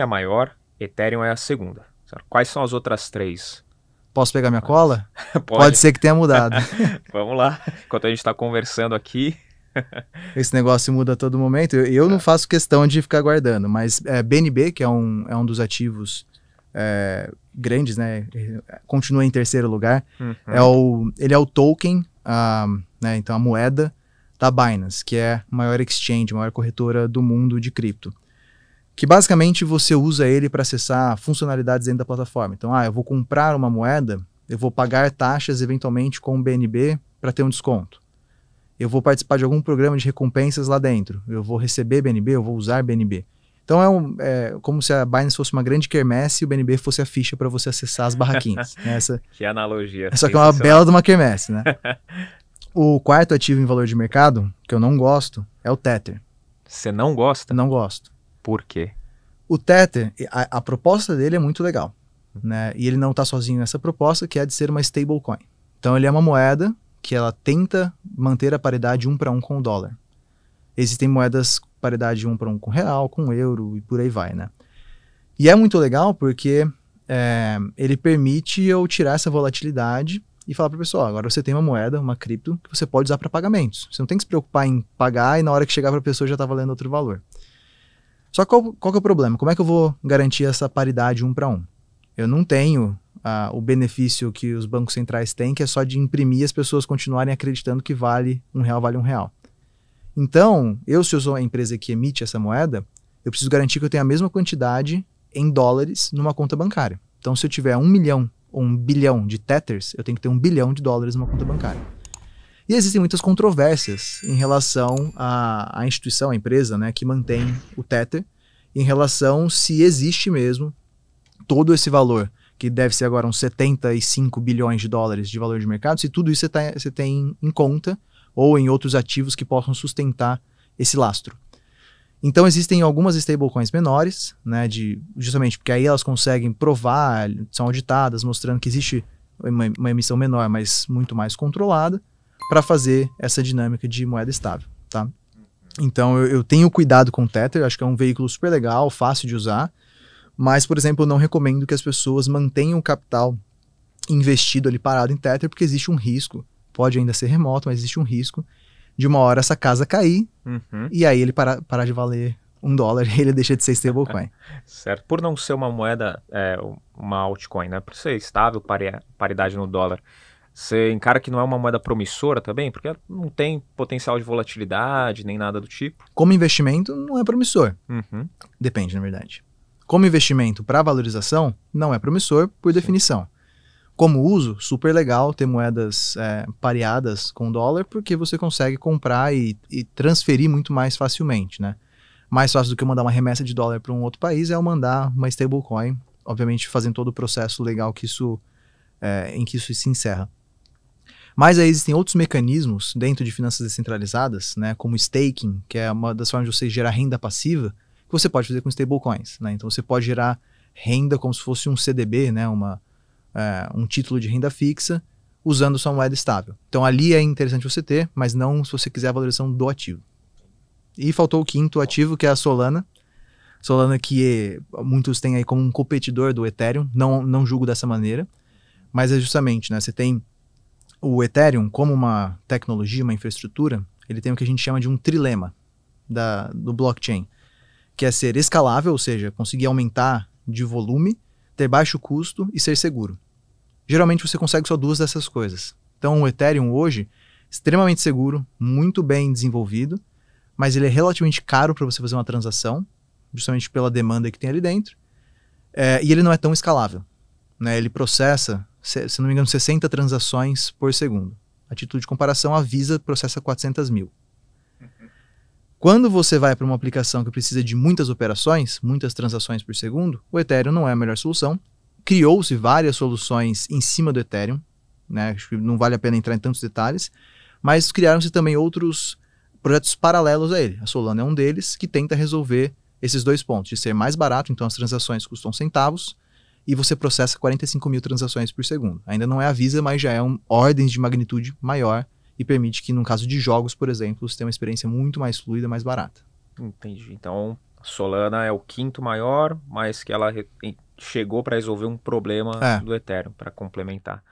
é a maior, Ethereum é a segunda. Quais são as outras três? Posso pegar minha cola? Pode. Pode ser que tenha mudado. Vamos lá. Enquanto a gente está conversando aqui. Esse negócio muda a todo momento. Eu, eu é. não faço questão de ficar guardando, mas é, BNB, que é um, é um dos ativos é, grandes, né? Continua em terceiro lugar. Uhum. É o, ele é o token, a, né? então a moeda da Binance, que é a maior exchange, a maior corretora do mundo de cripto que basicamente você usa ele para acessar funcionalidades dentro da plataforma. Então, ah, eu vou comprar uma moeda, eu vou pagar taxas eventualmente com o BNB para ter um desconto. Eu vou participar de algum programa de recompensas lá dentro. Eu vou receber BNB, eu vou usar BNB. Então é, um, é, como se a Binance fosse uma grande quermesse e o BNB fosse a ficha para você acessar as barraquinhas. Né? Essa, que analogia. Só que é uma bela de uma quermesse, né? o quarto ativo em valor de mercado, que eu não gosto, é o Tether. Você não gosta? Não gosto. Por quê? O Tether, a, a proposta dele é muito legal. Né? E ele não está sozinho nessa proposta, que é de ser uma stablecoin. Então ele é uma moeda que ela tenta manter a paridade um para um com o dólar. Existem moedas paridade um para um com real, com euro e por aí vai, né? E é muito legal porque é, ele permite eu tirar essa volatilidade e falar para o pessoal, agora você tem uma moeda, uma cripto, que você pode usar para pagamentos. Você não tem que se preocupar em pagar e na hora que chegar para a pessoa já está valendo outro valor. Só qual, qual que é o problema? Como é que eu vou garantir essa paridade um para um? Eu não tenho ah, o benefício que os bancos centrais têm, que é só de imprimir as pessoas continuarem acreditando que vale um real, vale um real. Então, eu, se eu sou a empresa que emite essa moeda, eu preciso garantir que eu tenho a mesma quantidade em dólares numa conta bancária. Então, se eu tiver um milhão ou um bilhão de tethers, eu tenho que ter um bilhão de dólares numa conta bancária. E existem muitas controvérsias em relação à, à instituição, à empresa, né, que mantém o Tether, em relação se existe mesmo todo esse valor, que deve ser agora uns 75 bilhões de dólares de valor de mercado, se tudo isso você, tá, você tem em conta ou em outros ativos que possam sustentar esse lastro. Então existem algumas stablecoins menores, né, de, justamente porque aí elas conseguem provar, são auditadas, mostrando que existe uma, uma emissão menor, mas muito mais controlada para fazer essa dinâmica de moeda estável, tá? Então eu, eu, tenho cuidado com o Tether, acho que é um veículo super legal, fácil de usar, mas por exemplo, eu não recomendo que as pessoas mantenham o capital investido ali parado em Tether, porque existe um risco, pode ainda ser remoto, mas existe um risco de uma hora essa casa cair uhum. e aí ele parar para de valer um dólar e ele deixa de ser stablecoin. certo. Por não ser uma moeda, é, uma altcoin, né? Por ser estável, pari paridade no dólar, você encara que não é uma moeda promissora também? Porque não tem potencial de volatilidade nem nada do tipo. Como investimento, não é promissor. Uhum. Depende, na verdade. Como investimento para valorização, não é promissor, por Sim. definição. Como uso, super legal ter moedas é, pareadas com dólar, porque você consegue comprar e, e transferir muito mais facilmente, né? Mais fácil do que mandar uma remessa de dólar para um outro país é eu mandar uma stablecoin, obviamente fazendo todo o processo legal que isso, é, em que isso se encerra. Mas aí existem outros mecanismos dentro de finanças descentralizadas, né, como staking, que é uma das formas de você gerar renda passiva, que você pode fazer com stablecoins. Né? Então você pode gerar renda como se fosse um CDB, né, uma, é, um título de renda fixa, usando sua moeda estável. Então ali é interessante você ter, mas não se você quiser a valorização do ativo. E faltou o quinto ativo, que é a Solana. Solana que muitos têm aí como um competidor do Ethereum, não, não julgo dessa maneira, mas é justamente, né, você tem o Ethereum, como uma tecnologia, uma infraestrutura, ele tem o que a gente chama de um trilema da, do blockchain, que é ser escalável, ou seja, conseguir aumentar de volume, ter baixo custo e ser seguro. Geralmente você consegue só duas dessas coisas. Então o Ethereum hoje, extremamente seguro, muito bem desenvolvido, mas ele é relativamente caro para você fazer uma transação, justamente pela demanda que tem ali dentro, é, e ele não é tão escalável. Né? Ele processa se não me engano, 60 transações por segundo. A título de comparação, a Visa processa 400 mil. Quando você vai para uma aplicação que precisa de muitas operações, muitas transações por segundo, o Ethereum não é a melhor solução. Criou-se várias soluções em cima do Ethereum, né? Acho que não vale a pena entrar em tantos detalhes, mas criaram-se também outros projetos paralelos a ele. A Solana é um deles que tenta resolver esses dois pontos, de ser mais barato, então as transações custam centavos, e você processa 45 mil transações por segundo. Ainda não é a Visa, mas já é um ordens de magnitude maior e permite que, no caso de jogos, por exemplo, você tenha uma experiência muito mais fluida, mais barata. Entendi. Então, Solana é o quinto maior, mas que ela chegou para resolver um problema é. do Ethereum, para complementar.